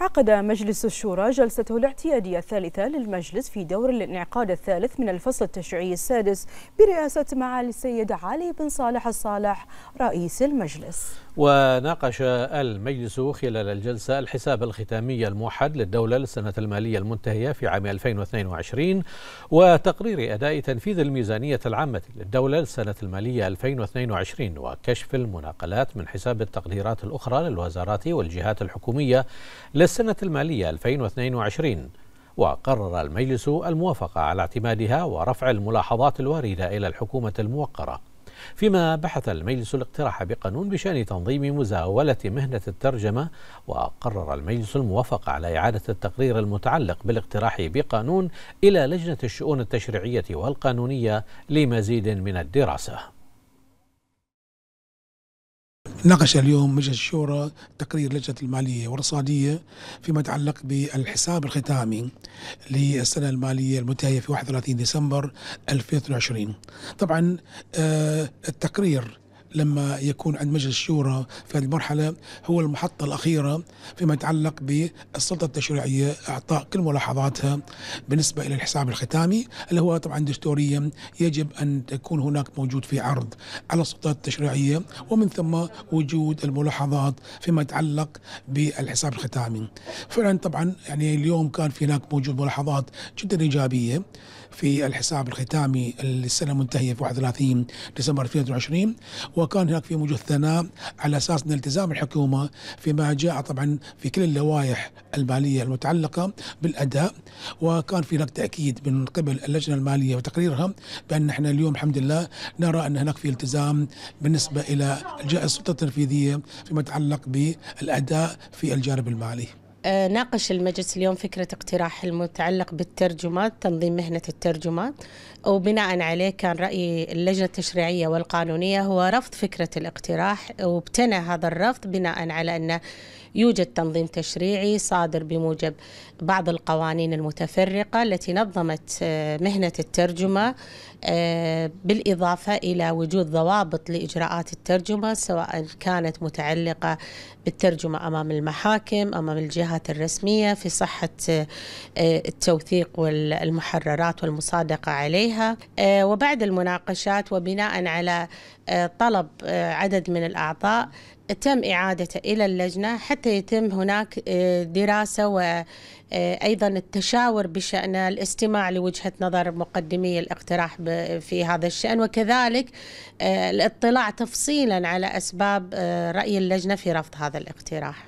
عقد مجلس الشورى جلسته الاعتيادية الثالثة للمجلس في دور الانعقاد الثالث من الفصل التشريعي السادس برئاسة معالي السيد علي بن صالح الصالح رئيس المجلس وناقش المجلس خلال الجلسة الحساب الختامي الموحد للدولة للسنة المالية المنتهية في عام 2022 وتقرير أداء تنفيذ الميزانية العامة للدولة للسنة المالية 2022 وكشف المناقلات من حساب التقديرات الأخرى للوزارات والجهات الحكومية للسنة المالية 2022 وقرر المجلس الموافقة على اعتمادها ورفع الملاحظات الواردة إلى الحكومة الموقرة فيما بحث المجلس الاقتراح بقانون بشأن تنظيم مزاولة مهنة الترجمة وقرر المجلس الموافقة على إعادة التقرير المتعلق بالاقتراح بقانون إلى لجنة الشؤون التشريعية والقانونية لمزيد من الدراسة ناقش اليوم مجلس الشورى تقرير لجنة المالية والاقتصادية فيما يتعلق بالحساب الختامي للسنة المالية المنتهية في 31 ديسمبر 2022 طبعا آه، التقرير لما يكون عند مجلس الشورى في هذه المرحلة هو المحطة الأخيرة فيما يتعلق بالسلطة التشريعية إعطاء كل ملاحظاتها بالنسبة إلى الحساب الختامي اللي هو طبعا دستوريا يجب أن تكون هناك موجود في عرض على السلطات التشريعية ومن ثم وجود الملاحظات فيما يتعلق بالحساب الختامي فعلا طبعا يعني اليوم كان في هناك موجود ملاحظات جدا إيجابية في الحساب الختامي للسنة المنتهية في 31 ديسمبر 2020 وكان هناك في مجثنة على أساس أن التزام الحكومة فيما جاء طبعا في كل اللوائح المالية المتعلقة بالأداء وكان في هناك تأكيد من قبل اللجنة المالية وتقريرها بأن احنا اليوم الحمد لله نرى أن هناك في التزام بالنسبة إلى جاء السلطة التنفيذية فيما يتعلق بالأداء في الجانب المالي آه، ناقش المجلس اليوم فكرة اقتراح المتعلق بالترجمات تنظيم مهنة الترجمات وبناء عليه كان رأي اللجنة التشريعية والقانونية هو رفض فكرة الاقتراح وابتنى هذا الرفض بناء على أن يوجد تنظيم تشريعي صادر بموجب بعض القوانين المتفرقة التي نظمت آه، مهنة الترجمة آه، بالإضافة إلى وجود ضوابط لإجراءات الترجمة سواء كانت متعلقة بالترجمة أمام المحاكم أمام الجهات الجهات الرسمية في صحة آه، التوثيق والمحررات والمصادقة عليها آه، وبعد المناقشات وبناء على آه، طلب عدد من الأعضاء تم إعادته إلى اللجنة حتى يتم هناك دراسة وأيضا التشاور بشأن الاستماع لوجهة نظر مقدمي الاقتراح في هذا الشأن وكذلك الاطلاع تفصيلا على أسباب رأي اللجنة في رفض هذا الاقتراح